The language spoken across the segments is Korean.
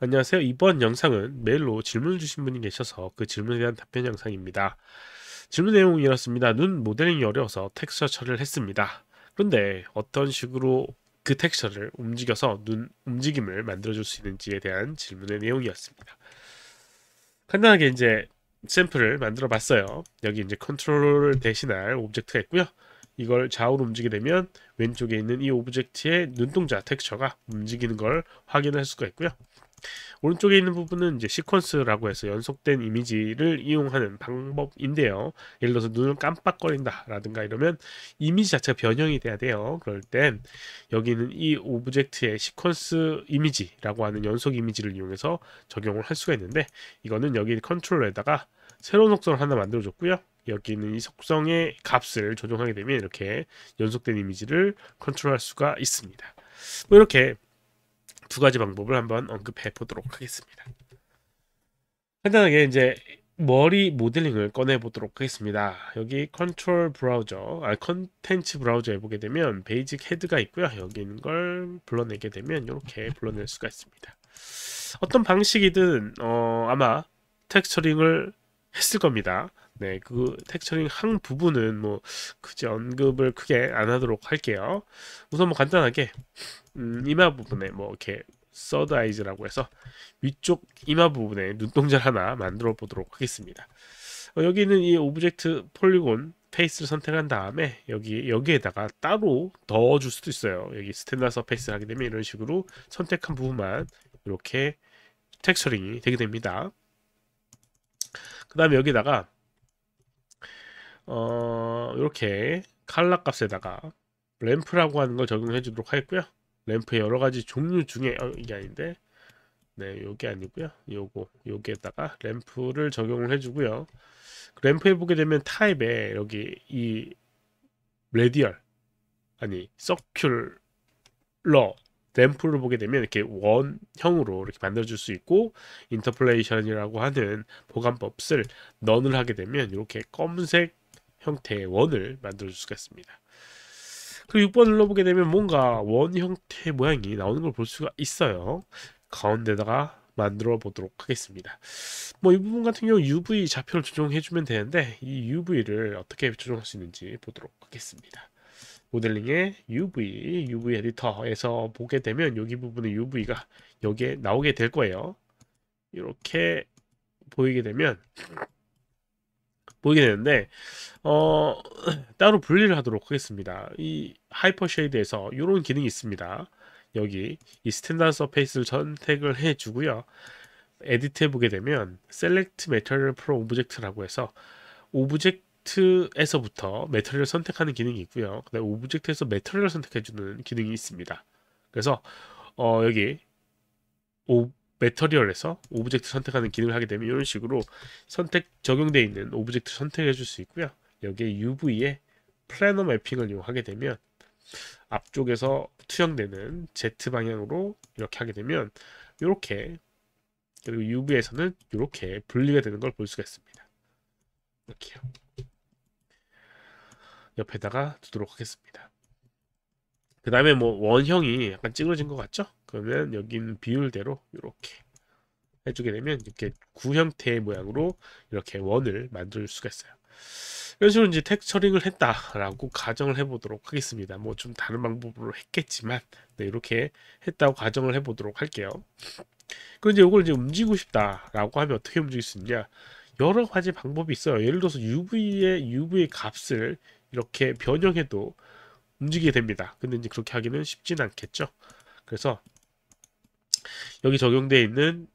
안녕하세요. 이번 영상은 메일로 질문 주신 분이 계셔서 그 질문에 대한 답변 영상입니다. 질문 내용이 이렇습니다. 눈 모델링이 어려워서 텍스처 처리를 했습니다. 그런데 어떤 식으로 그 텍스처를 움직여서 눈 움직임을 만들어줄 수 있는지에 대한 질문의 내용이었습니다. 간단하게 이제 샘플을 만들어 봤어요. 여기 이제 컨트롤을 대신할 오브젝트가 있고요. 이걸 좌우로 움직이게 되면 왼쪽에 있는 이 오브젝트의 눈동자 텍스처가 움직이는 걸 확인할 수가 있고요. 오른쪽에 있는 부분은 이제 시퀀스라고 해서 연속된 이미지를 이용하는 방법인데요. 예를 들어서 눈을 깜빡거린다라든가 이러면 이미지 자체가 변형이 돼야 돼요. 그럴 땐 여기는 이 오브젝트의 시퀀스 이미지라고 하는 연속 이미지를 이용해서 적용을 할 수가 있는데 이거는 여기 컨트롤에다가 새로운 속성을 하나 만들어줬고요. 여기는 이 속성의 값을 조정하게 되면 이렇게 연속된 이미지를 컨트롤할 수가 있습니다. 뭐 이렇게 두 가지 방법을 한번 언급해 보도록 하겠습니다. 간단하게 이제 머리 모델링을 꺼내 보도록 하겠습니다. 여기 컨트롤 브라우저, 아 컨텐츠 브라우저에 보게 되면 베이직 헤드가 있고요. 여기 있는 걸 불러내게 되면 이렇게 불러낼 수가 있습니다. 어떤 방식이든 어, 아마 텍스처링을 했을 겁니다. 네, 그 텍스처링 한 부분은 뭐 굳이 언급을 크게 안 하도록 할게요. 우선 뭐 간단하게 음, 이마 부분에 뭐 이렇게 서드 아이즈라고 해서 위쪽 이마 부분에 눈동자 를 하나 만들어 보도록 하겠습니다. 어, 여기는 이 오브젝트 폴리곤 페이스를 선택한 다음에 여기 여기에다가 따로 넣어줄 수도 있어요. 여기 스탠다드 서페이스 를 하게 되면 이런 식으로 선택한 부분만 이렇게 텍스처링이 되게 됩니다. 그 다음에 여기다가 어, 이렇게 칼라 값에다가 램프라고 하는 걸 적용해 주도록 하겠고요. 램프의 여러 가지 종류 중에 어, 이게 아닌데 네, 요게 아니고요. 요거 요게다가 램프를 적용을 해주고요. 그 램프에 보게 되면 타입에 여기 이 레디얼 아니 서큘러 램프를 보게 되면 이렇게 원형으로 이렇게 만들어줄 수 있고 인터플레이션이라고 하는 보관법 을 넌을 하게 되면 이렇게 검은색 형태의 원을 만들어 줄 수가 있습니다. 그리고 6번을 눌러보게 되면 뭔가 원 형태의 모양이 나오는 걸 볼 수가 있어요. 가운데다가 만들어 보도록 하겠습니다. 뭐 이 부분 같은 경우 UV 좌표를 조정해 주면 되는데 이 UV를 어떻게 조정할 수 있는지 보도록 하겠습니다. 모델링의 UV, UV 에디터에서 보게 되면 여기 부분에 UV가 여기에 나오게 될 거예요. 이렇게 보이게 되면 보이게 되는데 어, 따로 분리를 하도록 하겠습니다. 이 하이퍼 쉐이드에서 이런 기능이 있습니다. 여기 이 스탠다드 서페이스를 선택을 해주고요. 에디트해 보게 되면 셀렉트 메 c t m a t e r i a 라고 해서 오브젝트에서부터 메터리얼 선택하는 기능이 있고요. 그다음 오브젝트에서 메터리얼 선택해주는 기능이 있습니다. 그래서 어, 여기 오, 메터리얼에서 오브젝트 선택하는 기능을 하게 되면 이런 식으로 선택 적용되어 있는 오브젝트 선택해 줄 수 있고요. 여기에 UV에 플래너 매핑을 이용하게 되면 앞쪽에서 투영되는 Z 방향으로 이렇게 하게 되면 이렇게 그리고 UV에서는 이렇게 분리가 되는 걸 볼 수가 있습니다. 이렇게요. 옆에다가 두도록 하겠습니다. 그 다음에 뭐 원형이 약간 찌그러진 것 같죠? 그러면 여기는 비율대로 이렇게 해주게 되면 이렇게 구 형태의 모양으로 이렇게 원을 만들 수가 있어요. 이런 식으로 이제 텍스처링을 했다라고 가정을 해보도록 하겠습니다. 뭐 좀 다른 방법으로 했겠지만 네, 이렇게 했다고 가정을 해보도록 할게요. 그런데 이걸 이제 움직이고 싶다라고 하면 어떻게 움직일 수 있냐? 여러 가지 방법이 있어요. 예를 들어서 UV의 UV의 값을 이렇게 변형해도 움직이게 됩니다. 근데 이제 그렇게 하기는 쉽진 않겠죠. 그래서 여기 적용되어 있는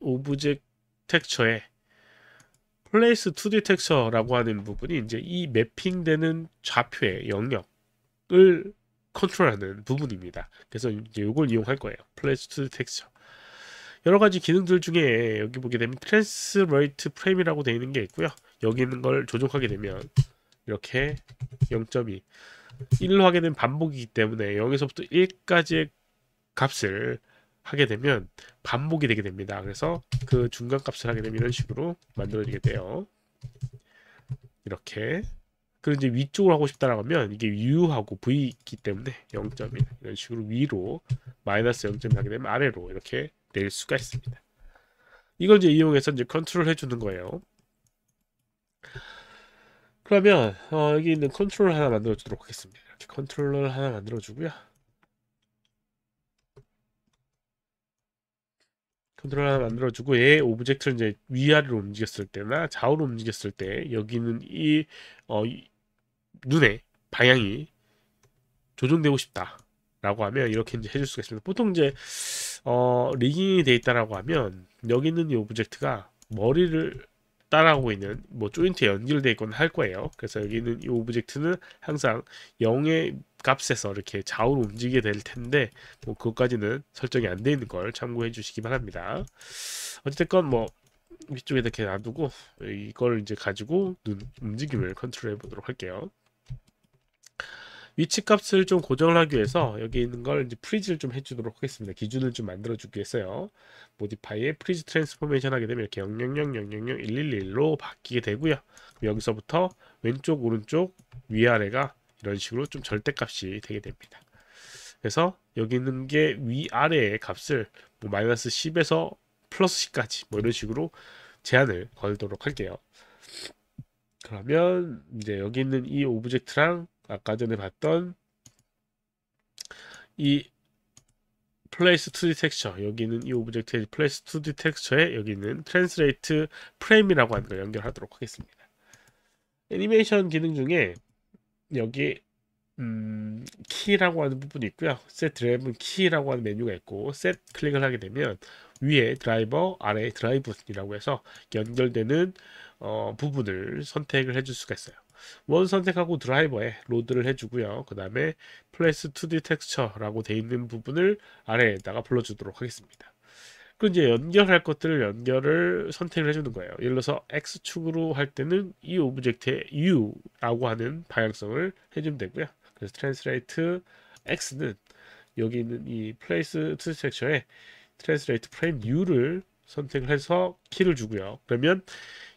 오브젝트 텍처에 플레이스 2D 텍처라고 하는 부분이 이제 이 매핑되는 좌표의 영역을 컨트롤하는 부분입니다. 그래서 이제 이걸 이용할 거예요. 플레이스 2D 텍처. 여러 가지 기능들 중에 여기 보게 되면 트랜스레이트 프레임이라고 되어 있는 게 있고요. 여기 있는 걸 조정하게 되면 이렇게 0.2 1로 하게 되면 반복이기 때문에 여기서부터 1까지의 값을 하게 되면 반복이 되게 됩니다. 그래서 그 중간 값을 하게 되면 이런 식으로 만들어지게 돼요. 이렇게 그리고 이제 위쪽으로 하고 싶다라고 하면 이게 U하고 V 이기 때문에 0.1 이런 식으로 위로 마이너스 0.1 하게 되면 아래로 이렇게 낼 수가 있습니다. 이걸 이제 이용해서 이제 컨트롤 해주는 거예요. 그러면 어, 여기 있는 컨트롤 하나 만들어 주도록 하겠습니다. 이렇게 컨트롤 하나 만들어 주고요. 컨트롤 하나 만들어주고 얘 오브젝트를 이제 위아래로 움직였을 때나 좌우로 움직였을 때 여기는 이, 어, 이 눈의 방향이 조정되고 싶다 라고 하면 이렇게 이제 해줄 수가 있습니다 보통 이제 어, 리깅이 돼 있다라고 하면 여기 있는 이 오브젝트가 머리를 따라오고 있는 뭐 조인트에 연결되어 있거나 할 거예요. 그래서 여기는 이 오브젝트는 항상 0의 값에서 이렇게 좌우로 움직이게 될 텐데 뭐 그것까지는 설정이 안 되어 있는 걸 참고해 주시기 바랍니다. 어쨌든뭐 위쪽에 이렇게 놔두고 이걸 이제 가지고 눈 움직임을 컨트롤해 보도록 할게요. 위치값을 좀 고정을 하기 위해서 여기 있는 걸 이제 프리즈를 좀 해주도록 하겠습니다. 기준을 좀 만들어 주기 위해서요. 모디파이에 프리즈 트랜스포메이션 하게 되면 이렇게 00000001111로 바뀌게 되고요. 여기서부터 왼쪽 오른쪽 위아래가 이런 식으로 좀 절대값이 되게 됩니다. 그래서 여기 있는 게 위아래의 값을 뭐 마이너스 10에서 플러스 10까지 뭐 이런 식으로 제한을 걸도록 할게요. 그러면 이제 여기 있는 이 오브젝트랑 아까 전에 봤던 이 place 2D 텍스처 여기는 이 오브젝트의 place 2D 텍스처에 여기는 translate 프레임이라고 하는 걸 연결하도록 하겠습니다. 애니메이션 기능 중에 여기 키라고 음, 하는 부분이 있고요. set 드라이브 키라고 하는 메뉴가 있고 set 클릭을 하게 되면 위에 드라이버, 아래 드라이브라고 이 해서 연결되는 어, 부분을 선택을 해줄 수가 있어요. 원 선택하고 드라이버에 로드를 해주고요. 그 다음에 플레이스 2D 텍스처라고 돼 있는 부분을 아래에다가 불러주도록 하겠습니다. 그럼 이제 연결할 것들을 연결을 선택을 해주는 거예요. 예를 들어서 X축으로 할 때는 이 오브젝트의 U라고 하는 방향성을 해주면 되고요. 그래서 translate x는 여기 있는 이 place to s t r u t u r e 에 translate frame u를 선택을 해서 키를 주고요. 그러면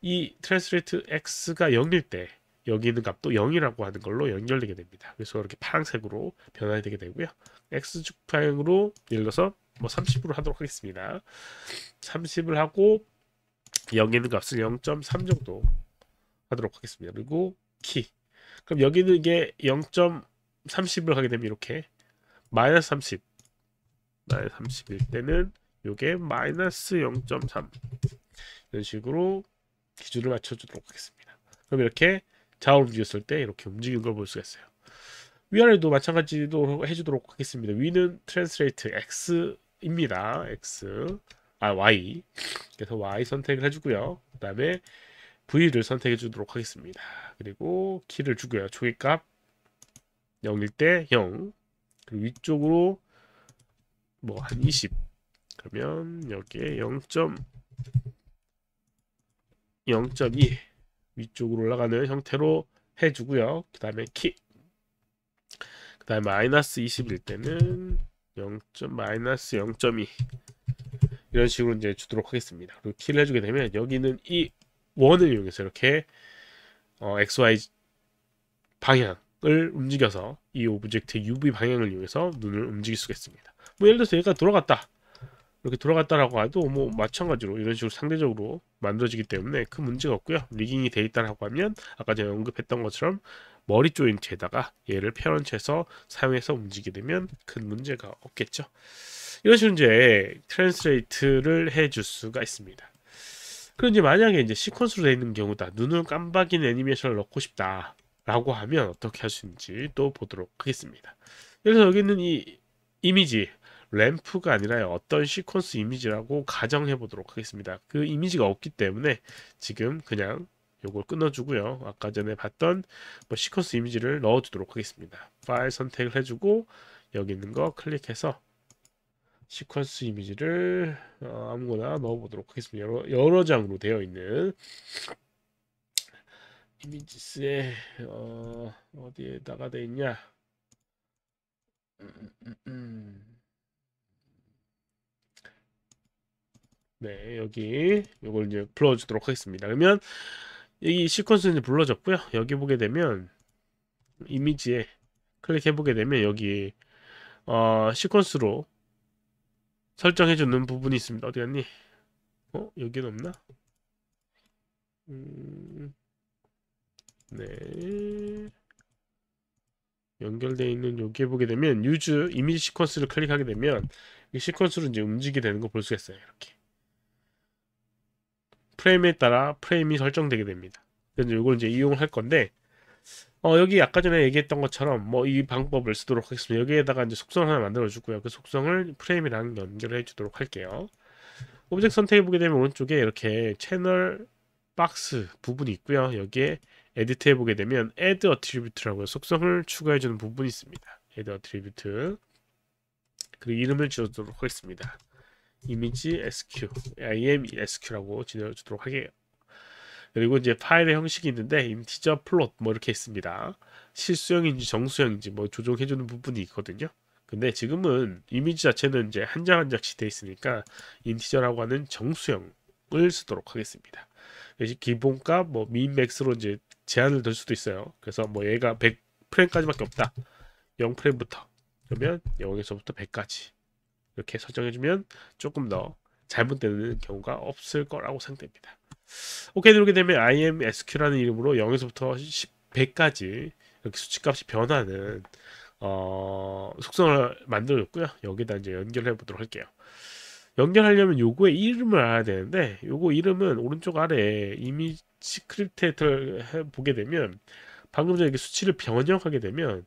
이 translate x가 0일 때 여기 있는 값도 0이라고 하는 걸로 연결되게 됩니다. 그래서 이렇게 파란색으로 변화 되게 되고요. x축 방향으로 예를 들어서 뭐 30으로 하도록 하겠습니다. 30을 하고 0에 있는 값을 0.3 정도 하도록 하겠습니다. 그리고 키. 그럼 여기는 이게 0. 30을 하게 되면 이렇게 마이너스 30 마이너스 30일 때는 요게 마이너스 0.3 이런 식으로 기준을 맞춰주도록 하겠습니다. 그럼 이렇게 좌우로 움직였을 때 이렇게 움직인 걸볼 수가 있어요. 위아래도 마찬가지로 해주도록 하겠습니다. 위는 트랜스레이트 x입니다. x 아 y 그래서 y 선택을 해주고요. 그 다음에 v를 선택해 주도록 하겠습니다. 그리고 키를 주고요. 조이값 0일 때 0. 그리고 위쪽으로 뭐 한 20. 그러면 여기에 0. 0.2 위쪽으로 올라가는 형태로 해주고요. 그 다음에 키. 그 다음에 마이너스 20일 때는 0. 마이너스 0.2 이런 식으로 이제 주도록 하겠습니다. 그리고 키를 해주게 되면 여기는 이 원을 이용해서 이렇게 어, XY 방향 을 움직여서 이 오브젝트의 UV 방향을 이용해서 눈을 움직일 수가 있습니다. 뭐 예를 들어서 얘가 돌아갔다. 이렇게 돌아갔다라고 해도 뭐 마찬가지로 이런 식으로 상대적으로 만들어지기 때문에 큰 문제가 없고요. 리깅이 돼 있다라고 하면 아까 제가 언급했던 것처럼 머리 조인트에다가 얘를 패런채해서 사용해서 움직이게 되면 큰 문제가 없겠죠. 이런 식으로 이제 트랜스레이트를 해줄 수가 있습니다. 그런데 만약에 이제 시퀀스로 되어 있는 경우다. 눈을 깜박인 애니메이션을 넣고 싶다. 라고 하면 어떻게 할 수 있는지 또 보도록 하겠습니다. 그래서 여기는 이 이미지 램프가 아니라 어떤 시퀀스 이미지라고 가정해 보도록 하겠습니다. 그 이미지가 없기 때문에 지금 그냥 요걸 끊어주고요. 아까 전에 봤던 뭐 시퀀스 이미지를 넣어주도록 하겠습니다. 파일 선택을 해주고 여기 있는 거 클릭해서 시퀀스 이미지를 어, 아무거나 넣어보도록 하겠습니다. 여러, 여러 장으로 되어 있는 이미지스에 어, 어디에다가 돼 있냐? 음, 음, 음, 네, 여기 이걸 이제 불러주도록 하겠습니다. 그러면 여기 시퀀스는 불러졌고요. 여기 보게 되면 이미지에 클릭해 보게 되면 여기 어, 시퀀스로 설정해 주는 부분이 있습니다. 어디 갔니? 어, 여기는 없나? 음... 네. 연결되어 있는 여기에 보게 되면 유즈 이미지 시퀀스를 클릭하게 되면 이 시퀀스로 이제 움직이게 되는 거 볼 수가 있어요. 이렇게. 프레임에 따라 프레임이 설정되게 됩니다. 그래서 이걸 이제 이용할 건데 어, 여기 아까 전에 얘기했던 것처럼 뭐 이 방법을 쓰도록 하겠습니다. 여기에다가 이제 속성 하나 만들어 주고요. 그 속성을 프레임이랑 연결해 주도록 할게요. 오브젝트 선택해 보게 되면 오른쪽에 이렇게 채널 박스 부분이 있고요. 여기에 에디트해 보게 되면 add attribute라고 속성을 추가해 주는 부분이 있습니다. add attribute 그리고 이름을 지어주도록 하겠습니다. 이미지 sq, imsq라고 지어주도록 하게요. 그리고 이제 파일의 형식이 있는데 인티저 플롯 뭐 이렇게 있습니다. 실수형인지 정수형인지 뭐 조정해 주는 부분이 있거든요. 근데 지금은 이미지 자체는 이제 한 장 한 장씩 돼 있으니까 인티저라고 하는 정수형을 쓰도록 하겠습니다. 기본값 뭐 민맥스로 이제 제한을 넣을 수도 있어요. 그래서 뭐 얘가 100프레임까지밖에 없다. 0프레임부터 그러면 0에서부터 100까지 이렇게 설정해주면 조금 더 잘못되는 경우가 없을 거라고 생각됩니다. 오케이 누르게 되면 IMSQ라는 이름으로 0에서부터 10, 100까지 이렇게 수치값이 변하는 어, 속성을 만들어줬고요. 여기다 이제 연결해 보도록 할게요. 연결하려면 요거의 이름을 알아야 되는데 요거 이름은 오른쪽 아래 이미지 크립테이터를 보게 되면 방금 전에 수치를 변형하게 되면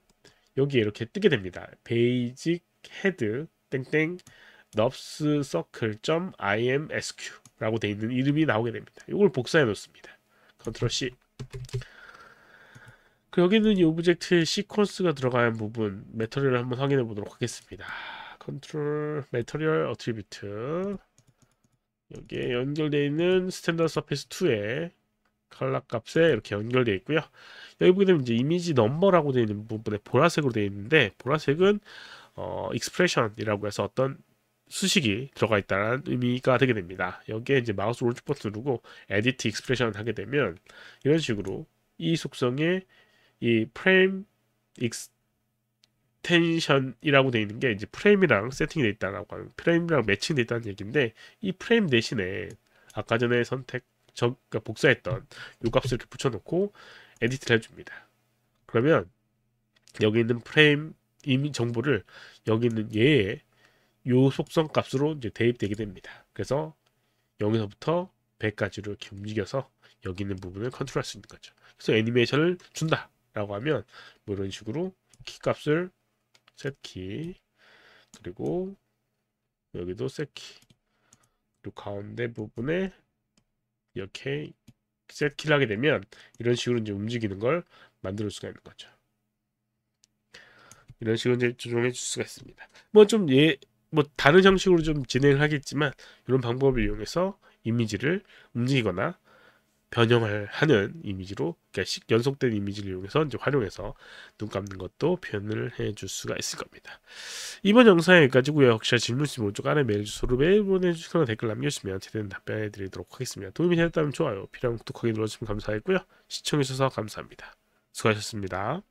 여기에 이렇게 뜨게 됩니다. 베이직 헤드 땡땡 넙스 서클 점 imsq 라고 되어 있는 이름이 나오게 됩니다. 이걸 복사해 놓습니다. 컨트롤 C 그 여기 는이 오브젝트의 시퀀스가 들어가는 부분 메터리를 한번 확인해 보도록 하겠습니다. 컨트롤 메터리얼 어트리뷰트 여기에 연결되어 있는 스탠다드 서피스 2에 컬러 값에 이렇게 연결되어 있고요. 여기 보게 되면 이제 이미지 넘버라고 되어 있는 부분에 보라색으로 되어 있는데 보라색은 어, 익스프레션이라고 해서 어떤 수식이 들어가 있다는 의미가 되게 됩니다. 여기에 이제 마우스 오른쪽 버튼 누르고 에디트 익스프레션 하게 되면 이런 식으로 이속성에이 프레임 익스 텐션이라고 돼 있는 게 이제 프레임이랑 세팅이 돼 있다라고 하는 프레임이랑 매칭돼 있다는 얘기인데 이 프레임 대신에 아까 전에 선택 저 그러니까 복사했던 요 값을 이렇게 붙여놓고 에디트를 해줍니다. 그러면 여기 있는 프레임 이미 정보를 여기 있는 얘의 요 속성 값으로 이제 대입되게 됩니다. 그래서 여기서부터 100까지로 이렇게 움직여서 여기 있는 부분을 컨트롤할 수 있는 거죠. 그래서 애니메이션을 준다라고 하면 뭐 이런 식으로 키 값을 세키 그리고 여기도 세키 그리고 가운데 부분에 이렇게 세키를 하게 되면 이런 식으로 이제 움직이는 걸 만들 수가 있는 거죠. 이런 식으로 이제 조정해 줄 수가 있습니다. 뭐 좀 예, 뭐 다른 형식으로 좀 진행을 하겠지만 이런 방법을 이용해서 이미지를 움직이거나 변형을 하는 이미지로 그러니까 연속된 이미지를 이용해서 이제 활용해서 눈 감는 것도 표현을 해줄 수가 있을 겁니다. 이번 영상 여기까지고요. 혹시 질문 있으면 오쪽 아래 메일 주소로 메일 보내주시거나 댓글 남겨주시면 제대로 답변해 드리도록 하겠습니다. 도움이 되셨다면 좋아요, 필요하면 구독하기 눌러주시면 감사하겠고요. 시청해주셔서 감사합니다. 수고하셨습니다.